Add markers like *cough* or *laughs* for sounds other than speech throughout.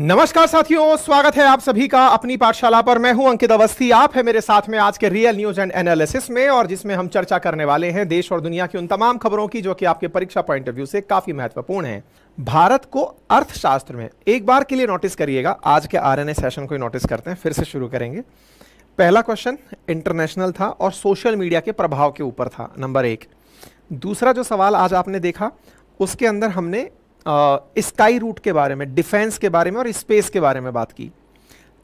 नमस्कार साथियों स्वागत है आप सभी का अपनी पाठशाला पर मैं हूं अंकित अवस्थी आप है मेरे साथ में आज के रियल न्यूज एंड एनालिसिस में और जिसमें हम चर्चा करने वाले हैं देश और दुनिया की उन तमाम खबरों की जो कि आपके परीक्षा पॉइंट ऑफ व्यू से काफी महत्वपूर्ण है भारत को अर्थशास्त्र में एक बार के लिए नोटिस करिएगा आज के आर सेशन को नोटिस करते हैं फिर से शुरू करेंगे पहला क्वेश्चन इंटरनेशनल था और सोशल मीडिया के प्रभाव के ऊपर था नंबर एक दूसरा जो सवाल आज आपने देखा उसके अंदर हमने स्काई रूट के बारे में डिफेंस के बारे में और स्पेस के बारे में बात की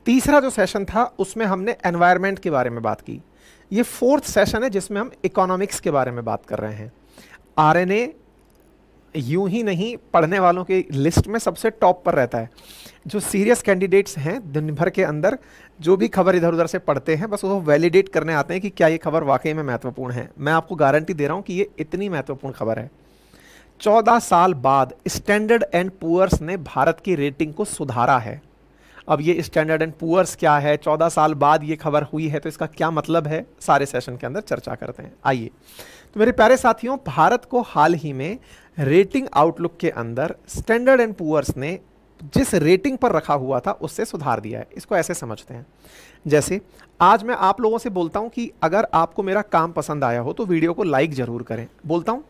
तीसरा जो सेशन था उसमें हमने एनवायरमेंट के बारे में बात की ये फोर्थ सेशन है जिसमें हम इकोनॉमिक्स के बारे में बात कर रहे हैं आरएनए यूं ही नहीं पढ़ने वालों की लिस्ट में सबसे टॉप पर रहता है जो सीरियस कैंडिडेट्स हैं दिन भर के अंदर जो भी खबर इधर उधर से पढ़ते हैं बस वो वैलिडेट करने आते हैं कि क्या ये खबर वाकई में महत्वपूर्ण है मैं आपको गारंटी दे रहा हूँ कि ये इतनी महत्वपूर्ण खबर है 14 साल बाद स्टैंडर्ड एंड पुअर्स ने भारत की रेटिंग को सुधारा है अब ये स्टैंडर्ड एंड पुअर्स क्या है 14 साल बाद ये खबर हुई है तो इसका क्या मतलब है सारे सेशन के अंदर चर्चा करते हैं आइए तो मेरे प्यारे साथियों भारत को हाल ही में रेटिंग आउटलुक के अंदर स्टैंडर्ड एंड पुअर्स ने जिस रेटिंग पर रखा हुआ था उससे सुधार दिया है इसको ऐसे समझते हैं जैसे आज मैं आप लोगों से बोलता हूँ कि अगर आपको मेरा काम पसंद आया हो तो वीडियो को लाइक ज़रूर करें बोलता हूँ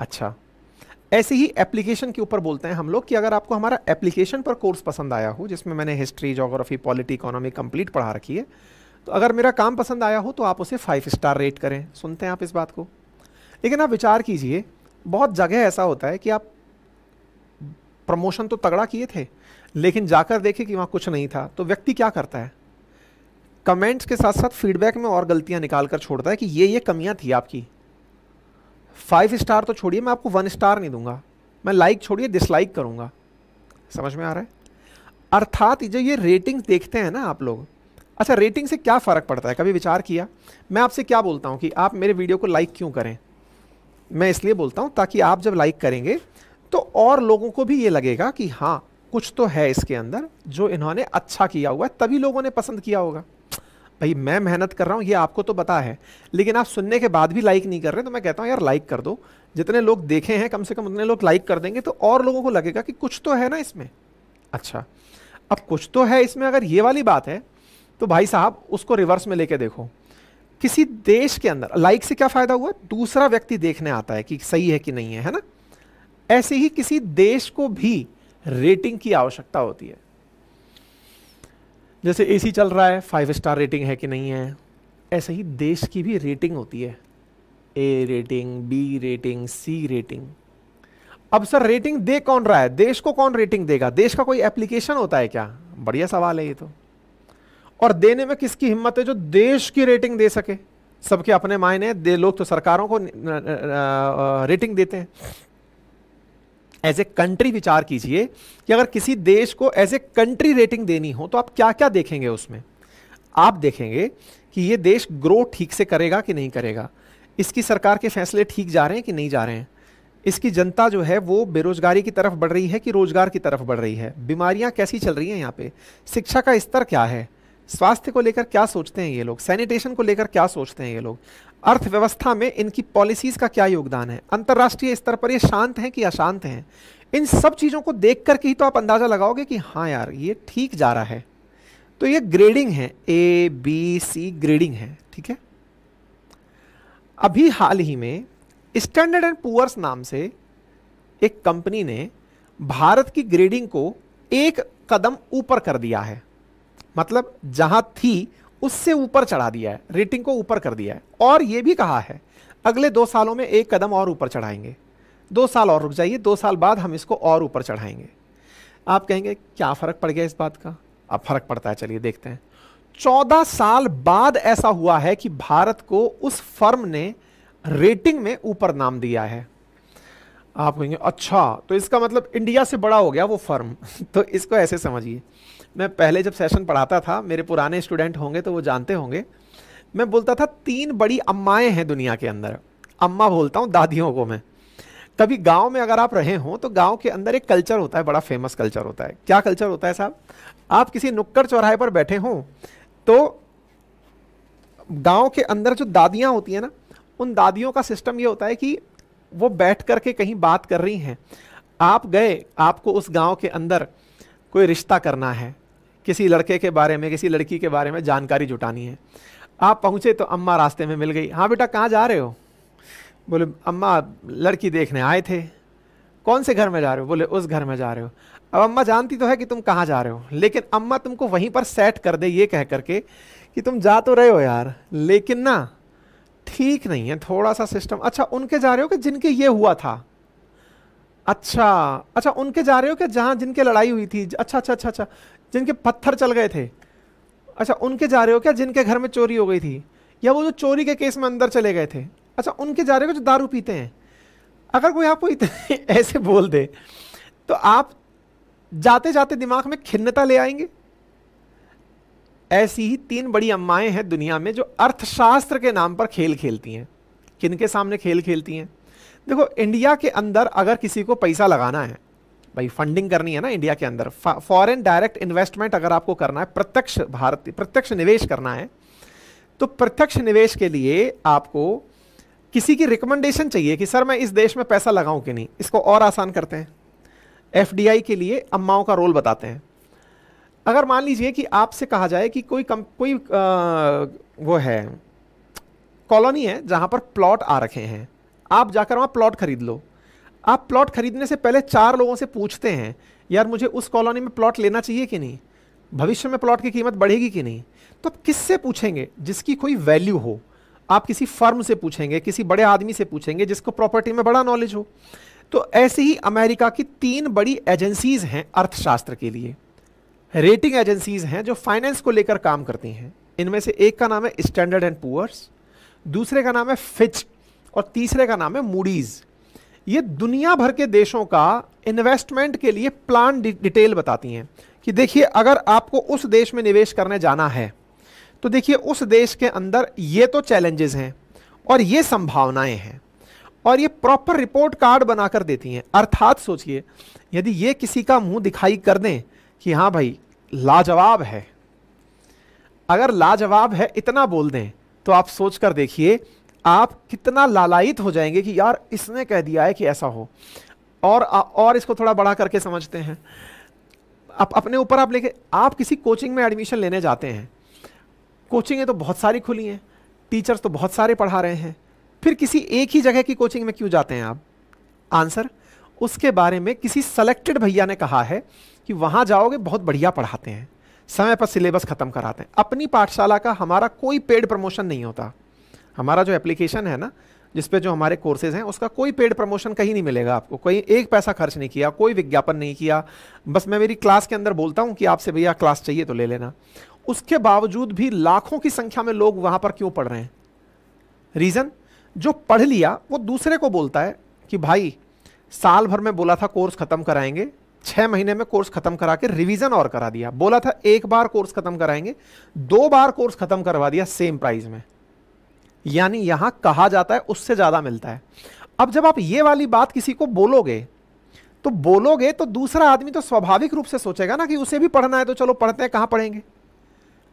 अच्छा ऐसे ही एप्लीकेशन के ऊपर बोलते हैं हम लोग कि अगर आपको हमारा एप्लीकेशन पर कोर्स पसंद आया हो जिसमें मैंने history geography polity economy complete पढ़ा रखी है तो अगर मेरा काम पसंद आया हो तो आप उसे फाइव स्टार रेट करें सुनते हैं आप इस बात को लेकिन आप विचार कीजिए बहुत जगह ऐसा होता है कि आप प्रमोशन तो तगड़ा किए थे लेकिन जाकर देखे कि वहाँ कुछ नहीं था तो व्यक्ति क्या करता है कमेंट्स के साथ साथ फीडबैक में और गलतियाँ निकाल कर छोड़ता है कि ये ये कमियाँ थी आपकी फाइव स्टार तो छोड़िए मैं आपको वन स्टार नहीं दूंगा मैं लाइक छोड़िए डिसलाइक करूंगा समझ में आ रहा है अर्थात जो ये रेटिंग देखते हैं ना आप लोग अच्छा रेटिंग से क्या फ़र्क पड़ता है कभी विचार किया मैं आपसे क्या बोलता हूँ कि आप मेरे वीडियो को लाइक क्यों करें मैं इसलिए बोलता हूँ ताकि आप जब लाइक करेंगे तो और लोगों को भी ये लगेगा कि हाँ कुछ तो है इसके अंदर जो इन्होंने अच्छा किया हुआ है तभी लोगों ने पसंद किया होगा भाई मैं मेहनत कर रहा हूँ ये आपको तो पता है लेकिन आप सुनने के बाद भी लाइक नहीं कर रहे तो मैं कहता हूँ यार लाइक कर दो जितने लोग देखे हैं कम से कम उतने लोग लाइक कर देंगे तो और लोगों को लगेगा कि कुछ तो है ना इसमें अच्छा अब कुछ तो है इसमें अगर ये वाली बात है तो भाई साहब उसको रिवर्स में लेके देखो किसी देश के अंदर लाइक से क्या फ़ायदा हुआ दूसरा व्यक्ति देखने आता है कि सही है कि नहीं है है ना ऐसे ही किसी देश को भी रेटिंग की आवश्यकता होती है जैसे एसी चल रहा है फाइव स्टार रेटिंग है कि नहीं है ऐसे ही देश की भी रेटिंग होती है A rating B rating C rating अब सर रेटिंग दे कौन रहा है देश को कौन रेटिंग देगा देश का कोई एप्लीकेशन होता है क्या बढ़िया सवाल है ये तो और देने में किसकी हिम्मत है जो देश की रेटिंग दे सके सबके अपने मायने दे लोग तो सरकारों को रेटिंग देते हैं एज ए कंट्री विचार कीजिए कि अगर किसी देश को एज ए कंट्री रेटिंग देनी हो तो आप क्या क्या देखेंगे उसमें आप देखेंगे कि ये देश ग्रो ठीक से करेगा कि नहीं करेगा इसकी सरकार के फैसले ठीक जा रहे हैं कि नहीं जा रहे हैं इसकी जनता जो है वो बेरोजगारी की तरफ बढ़ रही है कि रोजगार की तरफ बढ़ रही है बीमारियां कैसी चल रही हैं यहाँ पे शिक्षा का स्तर क्या है स्वास्थ्य को लेकर क्या सोचते हैं ये लोग सैनिटेशन को लेकर क्या सोचते हैं ये लोग अर्थव्यवस्था में इनकी पॉलिसीज़ का क्या योगदान है अंतर्राष्ट्रीय स्तर पर ये शांत हैं कि अशांत हैं इन सब चीज़ों को देख करके ही तो आप अंदाज़ा लगाओगे कि हाँ यार ये ठीक जा रहा है तो ये ग्रेडिंग है ए बी सी ग्रेडिंग है ठीक है अभी हाल ही में स्टैंडर्ड एंड पुअर्स नाम से एक कंपनी ने भारत की ग्रेडिंग को एक कदम ऊपर कर दिया है मतलब जहां थी उससे ऊपर चढ़ा दिया है रेटिंग को ऊपर कर दिया है और ये भी कहा है अगले दो सालों में एक कदम और ऊपर चढ़ाएंगे दो साल और रुक जाइए दो साल बाद हम इसको और ऊपर चढ़ाएंगे आप कहेंगे क्या फ़र्क पड़ गया इस बात का अब फ़र्क पड़ता है चलिए देखते हैं चौदह साल बाद ऐसा हुआ है कि भारत को उस फर्म ने रेटिंग में ऊपर नाम दिया है आप कहेंगे अच्छा तो इसका मतलब इंडिया से बड़ा हो गया वो फर्म *laughs* तो इसको ऐसे समझिए मैं पहले जब सेशन पढ़ाता था मेरे पुराने स्टूडेंट होंगे तो वो जानते होंगे मैं बोलता था तीन बड़ी अम्माएँ हैं दुनिया के अंदर अम्मा बोलता हूँ दादियों को मैं कभी गांव में अगर आप रहे हों तो गांव के अंदर एक कल्चर होता है बड़ा फेमस कल्चर होता है क्या कल्चर होता है साहब आप किसी नुक्कड़ चौराहे पर बैठे हों तो गांव के अंदर जो दादियाँ होती हैं ना उन दादियों का सिस्टम ये होता है कि वो बैठ करके कहीं बात कर रही हैं आप गए आपको उस गांव के अंदर कोई रिश्ता करना है किसी लड़के के बारे में किसी लड़की के बारे में जानकारी जुटानी है आप पहुँचे तो अम्मा रास्ते में मिल गई हाँ बेटा कहाँ जा रहे हो बोले अम्मा लड़की देखने आए थे कौन से घर में जा रहे हो बोले उस घर में जा रहे हो अब अम्मा जानती तो है कि तुम कहाँ जा रहे हो लेकिन अम्मा तुमको वहीं पर सेट कर दे ये कह करके कि तुम जा तो रहे हो यार लेकिन ना ठीक नहीं है थोड़ा सा सिस्टम अच्छा उनके जा रहे हो कि जिनके ये हुआ था अच्छा अच्छा उनके जा रहे हो कि जहाँ जिनके लड़ाई हुई थी अच्छा अच्छा अच्छा अच्छा जिनके पत्थर चल गए थे अच्छा उनके जा रहे हो क्या जिनके घर में चोरी हो गई थी या वो जो चोरी के केस में अंदर चले गए थे अच्छा उनके जा रहे हो जो दारू पीते हैं अगर कोई आपको *laughs* ऐसे बोल दे तो आप जाते जाते दिमाग में खिन्नता ले आएंगे ऐसी ही तीन बड़ी अम्माएं हैं दुनिया में जो अर्थशास्त्र के नाम पर खेल खेलती हैं किन के सामने खेल खेलती हैं देखो इंडिया के अंदर अगर किसी को पैसा लगाना है भाई फंडिंग करनी है ना इंडिया के अंदर फॉरेन डायरेक्ट इन्वेस्टमेंट अगर आपको करना है प्रत्यक्ष भारत प्रत्यक्ष निवेश करना है तो प्रत्यक्ष निवेश के लिए आपको किसी की रिकमेंडेशन चाहिए कि सर मैं इस देश में पैसा लगाऊं कि नहीं इसको और आसान करते हैं एफ के लिए अम्माओं का रोल बताते हैं अगर मान लीजिए कि आपसे कहा जाए कि कोई कम कोई आ, वो है कॉलोनी है जहां पर प्लॉट आ रखे हैं आप जाकर वहां प्लॉट खरीद लो आप प्लॉट खरीदने से पहले चार लोगों से पूछते हैं यार मुझे उस कॉलोनी में प्लॉट लेना चाहिए कि नहीं भविष्य में प्लॉट की कीमत बढ़ेगी कि नहीं तो आप किससे पूछेंगे जिसकी कोई वैल्यू हो आप किसी फर्म से पूछेंगे किसी बड़े आदमी से पूछेंगे जिसको प्रॉपर्टी में बड़ा नॉलेज हो तो ऐसे ही अमेरिका की तीन बड़ी एजेंसीज हैं अर्थशास्त्र के लिए रेटिंग एजेंसीज हैं जो फाइनेंस को लेकर काम करती हैं इनमें से एक का नाम है स्टैंडर्ड एंड पुअर्स दूसरे का नाम है फिच और तीसरे का नाम है मूडीज़ ये दुनिया भर के देशों का इन्वेस्टमेंट के लिए प्लान डि, डिटेल बताती हैं कि देखिए अगर आपको उस देश में निवेश करने जाना है तो देखिए उस देश के अंदर ये तो चैलेंजेस हैं और ये संभावनाएं हैं और ये प्रॉपर रिपोर्ट कार्ड बनाकर देती हैं अर्थात सोचिए यदि ये किसी का मुंह दिखाई कर दें कि हाँ भाई लाजवाब है अगर लाजवाब है इतना बोल दें तो आप सोच कर देखिए आप कितना लालायित हो जाएंगे कि यार इसने कह दिया है कि ऐसा हो और और इसको थोड़ा बड़ा करके समझते हैं आप अपने ऊपर आप लेके आप किसी कोचिंग में एडमिशन लेने जाते हैं कोचिंगें तो बहुत सारी खुली हैं टीचर्स तो बहुत सारे पढ़ा रहे हैं फिर किसी एक ही जगह की कोचिंग में क्यों जाते हैं आप आंसर उसके बारे में किसी सेलेक्टेड भैया ने कहा है कि वहाँ जाओगे बहुत बढ़िया पढ़ाते हैं समय पर सिलेबस ख़त्म कराते हैं अपनी पाठशाला का हमारा कोई पेड प्रमोशन नहीं होता हमारा जो एप्लीकेशन है ना जिस पे जो हमारे कोर्सेज हैं उसका कोई पेड प्रमोशन कहीं नहीं मिलेगा आपको कोई एक पैसा खर्च नहीं किया कोई विज्ञापन नहीं किया बस मैं मेरी क्लास के अंदर बोलता हूँ कि आपसे भैया क्लास चाहिए तो ले लेना उसके बावजूद भी लाखों की संख्या में लोग वहाँ पर क्यों पढ़ रहे हैं रीज़न जो पढ़ लिया वो दूसरे को बोलता है कि भाई साल भर में बोला था कोर्स ख़त्म कराएंगे छः महीने में कोर्स ख़त्म करा के रिवीजन और करा दिया बोला था एक बार कोर्स ख़त्म कराएंगे दो बार कोर्स ख़त्म करवा दिया सेम प्राइस में यानी यहां कहा जाता है उससे ज्यादा मिलता है अब जब आप ये वाली बात किसी को बोलोगे तो बोलोगे तो दूसरा आदमी तो स्वाभाविक रूप से सोचेगा ना कि उसे भी पढ़ना है तो चलो पढ़ते हैं कहाँ पढ़ेंगे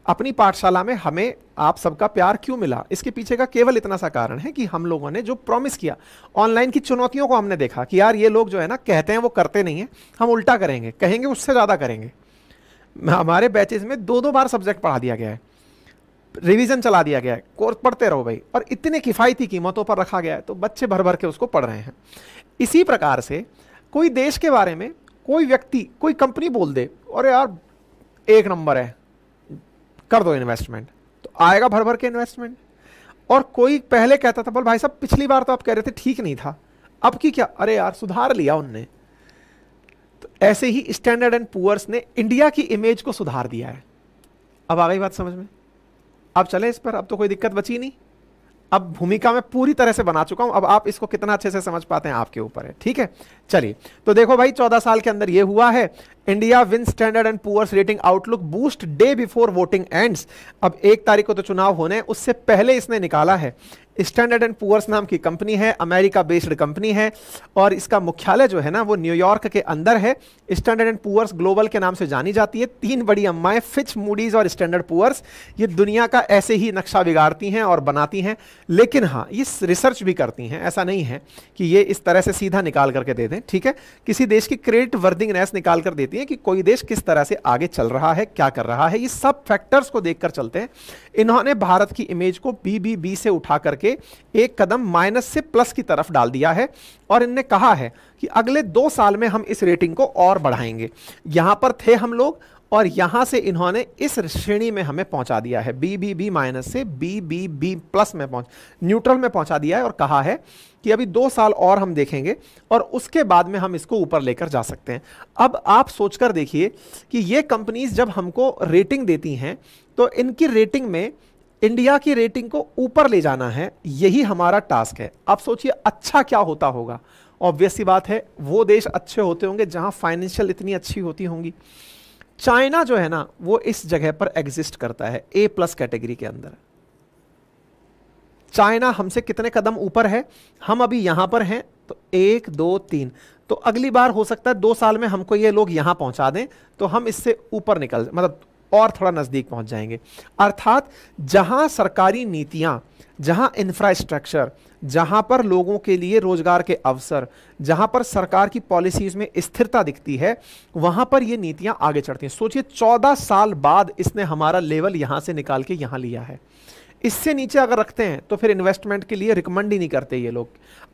अपनी पाठशाला में हमें आप सबका प्यार क्यों मिला इसके पीछे का केवल इतना सा कारण है कि हम लोगों ने जो प्रॉमिस किया ऑनलाइन की चुनौतियों को हमने देखा कि यार ये लोग जो है ना कहते हैं वो करते नहीं हैं हम उल्टा करेंगे कहेंगे उससे ज़्यादा करेंगे हमारे बैचेज में दो दो बार सब्जेक्ट पढ़ा दिया गया है रिवीजन चला दिया गया है कोर्स पढ़ते रहो भाई और इतने किफ़ायती कीमतों पर रखा गया है तो बच्चे भर भर के उसको पढ़ रहे हैं इसी प्रकार से कोई देश के बारे में कोई व्यक्ति कोई कंपनी बोल दे अरे यार एक नंबर है कर दो इन्वेस्टमेंट तो आएगा भर भर के इन्वेस्टमेंट और कोई पहले कहता था बोल भाई साहब पिछली बार तो आप कह रहे थे ठीक नहीं था अब की क्या अरे यार सुधार लिया उनने तो ऐसे ही स्टैंडर्ड एंड पुअर्स ने इंडिया की इमेज को सुधार दिया है अब आ गई बात समझ में अब चले इस पर अब तो कोई दिक्कत बची नहीं अब भूमिका मैं पूरी तरह से बना चुका हूं अब आप इसको कितना अच्छे से समझ पाते हैं आपके ऊपर है ठीक है चलिए तो देखो भाई चौदह साल के अंदर यह हुआ है India win Standard and Poor's rating outlook boost day before voting ends अब एक तारीख को तो चुनाव होने उससे पहले इसने निकाला है स्टैंडर्ड एंड पुअर्स नाम की कंपनी है अमेरिका बेस्ड कंपनी है और इसका मुख्यालय जो है ना वो न्यूयॉर्क के अंदर है स्टैंडर्ड एंड पुअर्स ग्लोबल के नाम से जानी जाती है तीन बड़ी अम्माएं फिच मूडीज़ और स्टैंडर्ड पुअर्स ये दुनिया का ऐसे ही नक्शा बिगाड़ती हैं और बनाती हैं लेकिन हाँ ये रिसर्च भी करती हैं ऐसा नहीं है कि ये इस तरह से सीधा निकाल करके दे दें ठीक है किसी देश की क्रेडिट वर्दिंगनेस निकाल कर देती है कि कोई देश किस तरह से आगे चल रहा है क्या कर रहा है ये सब फैक्टर्स को देख चलते हैं इन्होंने भारत की इमेज को बी से उठा करके करके एक कदम माइनस से प्लस की तरफ डाल दिया है और इनने कहा है कि अगले दो साल में हम इस रेटिंग को और बढ़ाएंगे यहां पर थे हम लोग और यहां से इन्होंने इस श्रेणी में हमें पहुंचा दिया है बी बी बी माइनस से बी बी बी प्लस में पहुंच न्यूट्रल में पहुंचा दिया है और कहा है कि अभी दो साल और हम देखेंगे और उसके बाद में हम इसको ऊपर लेकर जा सकते हैं अब आप सोचकर देखिए कि ये कंपनीज जब हमको रेटिंग देती हैं तो इनकी रेटिंग में इंडिया की रेटिंग को ऊपर ले जाना है यही हमारा टास्क है आप सोचिए अच्छा क्या होता होगा ऑब्वियस बात है वो देश अच्छे होते होंगे जहां फाइनेंशियल इतनी अच्छी होती होंगी चाइना जो है ना वो इस जगह पर एग्जिस्ट करता है ए प्लस कैटेगरी के अंदर चाइना हमसे कितने कदम ऊपर है हम अभी यहां पर हैं तो एक दो तीन तो अगली बार हो सकता है दो साल में हमको ये लोग यहां पहुंचा दें तो हम इससे ऊपर निकल मतलब और थोड़ा नज़दीक पहुंच जाएंगे अर्थात जहां सरकारी नीतियां जहां इंफ्रास्ट्रक्चर जहां पर लोगों के लिए रोजगार के अवसर जहां पर सरकार की पॉलिसीज में स्थिरता दिखती है वहां पर ये नीतियां आगे चढ़ती हैं सोचिए 14 साल बाद इसने हमारा लेवल यहां से निकाल के यहां लिया है इससे नीचे अगर रखते हैं तो फिर इन्वेस्टमेंट के लिए रिकमेंड ही नहीं करते ये लोग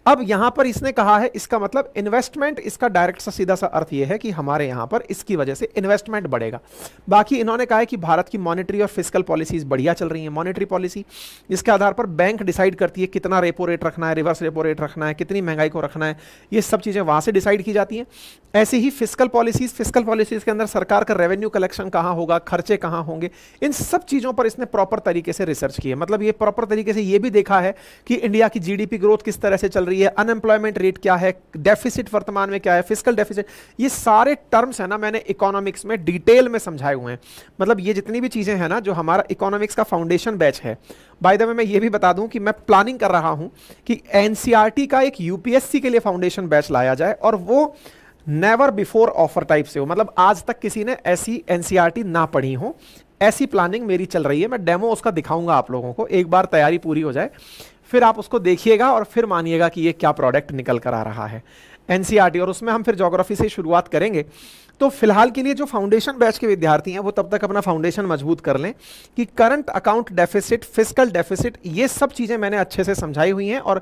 अब यहां पर इसने कहा है इसका मतलब इन्वेस्टमेंट इसका डायरेक्ट सा सीधा सा अर्थ यह है कि हमारे यहां पर इसकी वजह से इन्वेस्टमेंट बढ़ेगा बाकी इन्होंने कहा है कि भारत की मॉनेटरी और फिजिकल पॉलिसीज बढ़िया चल रही है मॉनेटरी पॉलिसी जिसके आधार पर बैंक डिसाइड करती है कितना रेपो रेट रखना है रिवर्स रेपो रेट रखना है कितनी महंगाई को रखना है ये सब चीज़ें वहाँ से डिसाइड की जाती हैं ऐसे ही फिजिकल पॉलिसीज फिजिकल पॉलिसीज के अंदर सरकार का रेवेन्यू कलेक्शन कहाँ होगा खर्चे कहाँ होंगे इन सब चीज़ों पर इसने प्रॉपर तरीके से रिसर्च किया मतलब ये प्रॉपर तरीके से ये भी देखा है कि इंडिया की जीडीपी ग्रोथ किस तरह से चल रही है अनएम्प्लॉयमेंट रेट क्या है डेफिसिट वर्तमान में क्या है फिजिकल डेफिसिट ये सारे टर्म्स हैं ना मैंने इकोनॉमिक्स में डिटेल में समझाए हुए हैं मतलब ये जितनी भी चीज़ें हैं ना जो हमारा इकोनॉमिक्स का फाउंडेशन बैच है बाय द वे मैं ये भी बता दूं कि मैं प्लानिंग कर रहा हूं कि एनसीईआरटी e का एक यूपीएससी के लिए फाउंडेशन बैच लाया जाए और वो नेवर बिफोर ऑफर टाइप से हो मतलब आज तक किसी ने ऐसी एनसीईआरटी e ना पढ़ी हो ऐसी प्लानिंग मेरी चल रही है मैं डेमो उसका दिखाऊंगा आप लोगों को एक बार तैयारी पूरी हो जाए फिर आप उसको देखिएगा और फिर मानिएगा कि ये क्या प्रोडक्ट निकल कर आ रहा है एन e और उसमें हम फिर जोग्राफी से शुरुआत करेंगे तो फिलहाल के लिए जो फाउंडेशन बैच के विद्यार्थी हैं वो तब तक अपना फाउंडेशन मजबूत कर लें कि current account deficit fiscal deficit ये सब चीज़ें मैंने अच्छे से समझाई हुई हैं और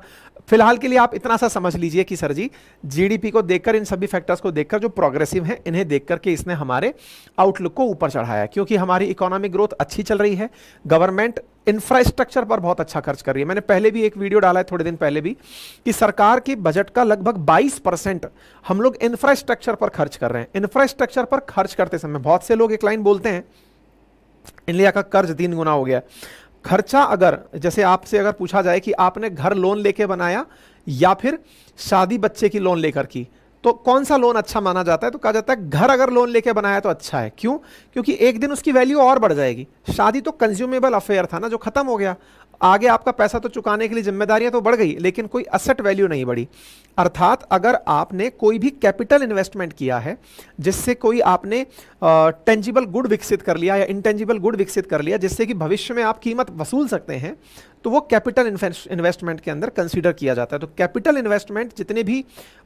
फिलहाल के लिए आप इतना सा समझ लीजिए कि सर जी जीडीपी को देखकर इन सभी फैक्टर्स को देखकर जो प्रोग्रेसिव हैं इन्हें देख करके इसने हमारे आउटलुक को ऊपर चढ़ाया क्योंकि हमारी इकोनॉमिक ग्रोथ अच्छी चल रही है गवर्नमेंट इंफ्रास्ट्रक्चर पर बहुत अच्छा खर्च कर रही है मैंने पहले भी एक वीडियो डाला है थोड़े दिन पहले भी कि सरकार के बजट का लगभग 22 परसेंट हम लोग इंफ्रास्ट्रक्चर पर खर्च कर रहे हैं इंफ्रास्ट्रक्चर पर खर्च करते समय बहुत से लोग एक लाइन बोलते हैं इंडिया का कर्ज तीन गुना हो गया खर्चा अगर जैसे आपसे अगर पूछा जाए कि आपने घर लोन लेके बनाया या फिर शादी बच्चे की लोन लेकर की तो कौन सा लोन अच्छा माना जाता है तो कहा जाता है घर अगर लोन लेके बनाया तो अच्छा है क्यों क्योंकि एक दिन उसकी वैल्यू और बढ़ जाएगी शादी तो कंज्यूमेबल अफेयर था ना जो खत्म हो गया आगे आपका पैसा तो चुकाने के लिए जिम्मेदारियां तो बढ़ गई लेकिन कोई असट वैल्यू नहीं बढ़ी अर्थात अगर आपने कोई भी कैपिटल इन्वेस्टमेंट किया है जिससे कोई आपने टेंजिबल गुड विकसित कर लिया या इंटेंजिबल गुड विकसित कर लिया जिससे कि भविष्य में आप कीमत वसूल सकते हैं तो वो कैपिटल इन्वेस्टमेंट के अंदर कंसिडर किया जाता है तो कैपिटल इन्वेस्टमेंट जितने भी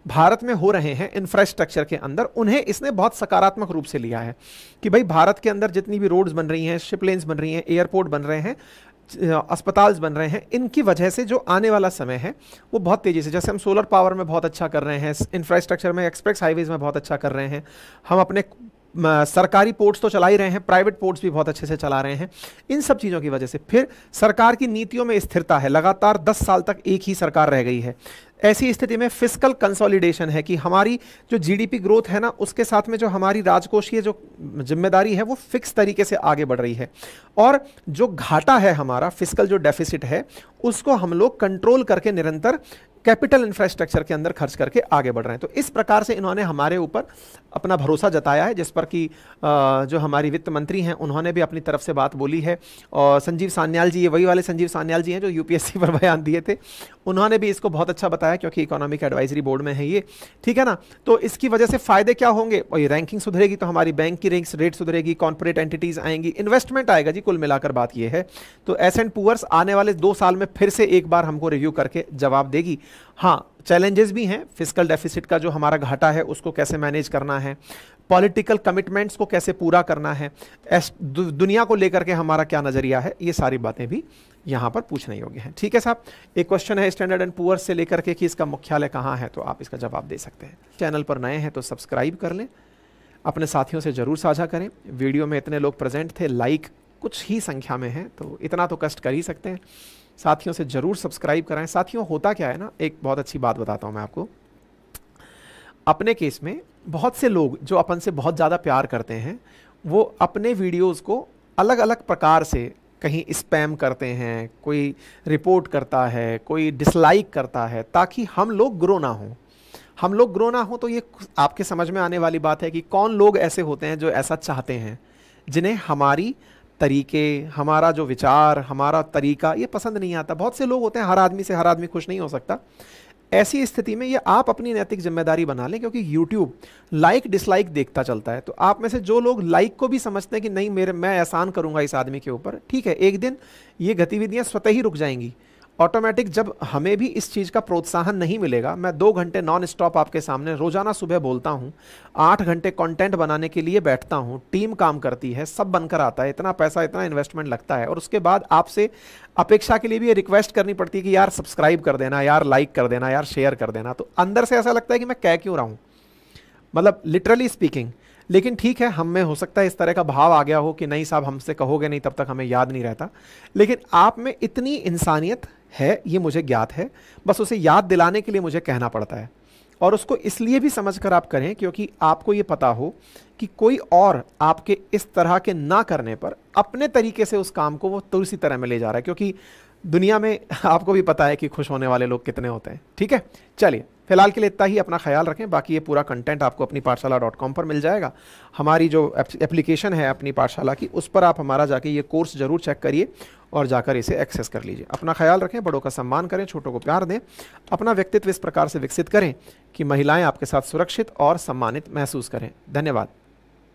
भारत में हो रहे हैं इंफ्रास्ट्रक्चर के अंदर उन्हें इसने बहुत सकारात्मक रूप से लिया है कि भाई भारत के अंदर जितनी भी रोड्स बन रही हैं शिपलेन्स बन रही हैं एयरपोर्ट बन रहे हैं अस्पताल बन रहे हैं इनकी वजह से जो आने वाला समय है वो बहुत तेज़ी से जैसे हम सोलर पावर में बहुत अच्छा कर रहे हैं इंफ्रास्ट्रक्चर में एक्सप्रेस हाईवेज़ में बहुत अच्छा कर रहे हैं हम अपने सरकारी पोर्ट्स तो चला ही रहे हैं प्राइवेट पोर्ट्स भी बहुत अच्छे से चला रहे हैं इन सब चीज़ों की वजह से फिर सरकार की नीतियों में स्थिरता है लगातार 10 साल तक एक ही सरकार रह गई है ऐसी स्थिति में फिजिकल कंसोलिडेशन है कि हमारी जो जीडीपी ग्रोथ है ना उसके साथ में जो हमारी राजकोषीय जो जिम्मेदारी है वो फिक्स तरीके से आगे बढ़ रही है और जो घाटा है हमारा फिजिकल जो डेफिसिट है उसको हम लोग कंट्रोल करके निरंतर कैपिटल इंफ्रास्ट्रक्चर के अंदर खर्च करके आगे बढ़ रहे हैं तो इस प्रकार से इन्होंने हमारे ऊपर अपना भरोसा जताया है जिस पर कि जो हमारी वित्त मंत्री हैं उन्होंने भी अपनी तरफ से बात बोली है और संजीव सान्याल जी ये वही वाले संजीव सान्याल जी हैं जो यूपीएससी पर बयान दिए थे उन्होंने भी इसको बहुत अच्छा बताया क्योंकि इकोनॉमिक एडवाइजरी बोर्ड में है ये ठीक है ना तो इसकी वजह से फ़ायदे क्या होंगे और ये रैंकिंग सुधरेगी तो हमारी बैंक की रैंक रेट सुधरेगी कॉर्पोरेट एंटिटीज़ आएंगी इन्वेस्टमेंट आएगा जी कुल मिलाकर बात ये है तो एस एंड पुअर्स आने वाले दो साल में फिर से एक बार हमको रिव्यू करके जवाब देगी हाँ चैलेंजेस भी हैं फिजिकल डेफिसिट का जो हमारा घाटा है उसको कैसे मैनेज करना है पॉलिटिकल कमिटमेंट्स को कैसे पूरा करना है दुनिया को लेकर के हमारा क्या नज़रिया है ये सारी बातें भी यहाँ पर पूछने योग्य है ठीक है साहब एक क्वेश्चन है स्टैंडर्ड एंड पुअर से लेकर के कि इसका मुख्यालय कहाँ है तो आप इसका जवाब दे सकते हैं चैनल पर नए हैं तो सब्सक्राइब कर लें अपने साथियों से ज़रूर साझा करें वीडियो में इतने लोग प्रेजेंट थे लाइक कुछ ही संख्या में है तो इतना तो कष्ट कर ही सकते हैं साथियों से ज़रूर सब्सक्राइब कराएं साथियों होता क्या है ना एक बहुत अच्छी बात बताता हूँ मैं आपको अपने केस में बहुत से लोग जो अपन से बहुत ज़्यादा प्यार करते हैं वो अपने वीडियोस को अलग अलग प्रकार से कहीं स्पैम करते हैं कोई रिपोर्ट करता है कोई डिसलाइक करता है ताकि हम लोग ग्रो ना हों हम लोग ग्रो ना हों तो ये आपके समझ में आने वाली बात है कि कौन लोग ऐसे होते हैं जो ऐसा चाहते हैं जिन्हें हमारी तरीके हमारा जो विचार हमारा तरीका ये पसंद नहीं आता बहुत से लोग होते हैं हर आदमी से हर आदमी खुश नहीं हो सकता ऐसी स्थिति में ये आप अपनी नैतिक जिम्मेदारी बना लें क्योंकि यूट्यूब लाइक डिसलाइक देखता चलता है तो आप में से जो लोग लाइक को भी समझते हैं कि नहीं मेरे मैं एहसान करूंगा इस आदमी के ऊपर ठीक है एक दिन ये गतिविधियाँ स्वतः ही रुक जाएंगी ऑटोमेटिक जब हमें भी इस चीज़ का प्रोत्साहन नहीं मिलेगा मैं दो घंटे नॉन स्टॉप आपके सामने रोज़ाना सुबह बोलता हूँ आठ घंटे कंटेंट बनाने के लिए बैठता हूँ टीम काम करती है सब बनकर आता है इतना पैसा इतना इन्वेस्टमेंट लगता है और उसके बाद आपसे अपेक्षा के लिए भी ये रिक्वेस्ट करनी पड़ती है कि यार सब्सक्राइब कर देना यार लाइक कर देना यार शेयर कर देना तो अंदर से ऐसा लगता है कि मैं कह क्यों रहा हूँ मतलब लिटरली स्पीकिंग लेकिन ठीक है हम में हो सकता है इस तरह का भाव आ गया हो कि नहीं साहब हमसे कहोगे नहीं तब तक हमें याद नहीं रहता लेकिन आप में इतनी इंसानियत है ये मुझे ज्ञात है बस उसे याद दिलाने के लिए मुझे कहना पड़ता है और उसको इसलिए भी समझ कर आप करें क्योंकि आपको ये पता हो कि कोई और आपके इस तरह के ना करने पर अपने तरीके से उस काम को वो तुलसी तरह में ले जा रहा है क्योंकि दुनिया में आपको भी पता है कि खुश होने वाले लोग कितने होते हैं ठीक है चलिए फिलहाल के लिए इतना ही अपना ख्याल रखें बाकी ये पूरा कंटेंट आपको अपनी पाठशाला डॉट कॉम पर मिल जाएगा हमारी जो एप्लीकेशन है अपनी पाठशाला की उस पर आप हमारा जाके ये कोर्स ज़रूर चेक करिए और जाकर इसे एक्सेस कर लीजिए अपना ख्याल रखें बड़ों का सम्मान करें छोटों को प्यार दें अपना व्यक्तित्व इस प्रकार से विकसित करें कि महिलाएं आपके साथ सुरक्षित और सम्मानित महसूस करें धन्यवाद